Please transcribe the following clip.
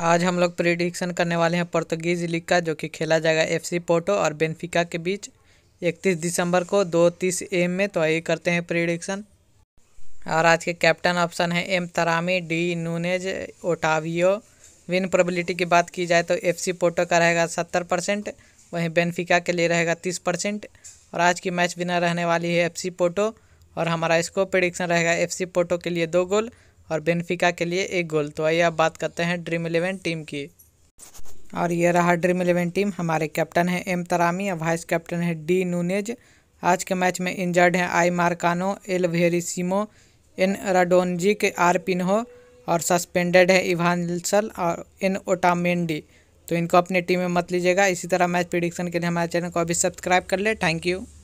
आज हम लोग प्रिडिक्शन करने वाले हैं पुर्तगीज लीग का जो कि खेला जाएगा एफसी पोर्टो और बेनफिका के बीच 31 दिसंबर को दो तीस एम में तो ये करते हैं प्रिडिक्शन और आज के कैप्टन ऑप्शन है M Taremi D Nunez Otavio win probability की बात की जाए तो एफसी पोर्टो का रहेगा सत्तर परसेंट वहीं बेनफिका के लिए रहेगा तीस परसेंट और आज की मैच विनर रहने वाली है सी पोर्टो और हमारा इसको प्रिडिक्शन रहेगा सी पोर्टो के लिए दो गोल और बेनफिका के लिए एक गोल तो आइए अब बात करते हैं ड्रीम इलेवन टीम की और ये रहा ड्रीम इलेवन टीम हमारे कैप्टन हैं एम तरामी और वाइस कैप्टन है डी नूनेज आज के मैच में इंजर्ड हैं I Marcano L Verissimo N Radonjic R Pinho और सस्पेंडेड है इवानसल और एन ओटामेंडी तो इनको अपनी टीम में मत लीजिएगा इसी तरह मैच प्रिडिक्शन के लिए हमारे चैनल को अभी सब्सक्राइब कर ले थैंक यू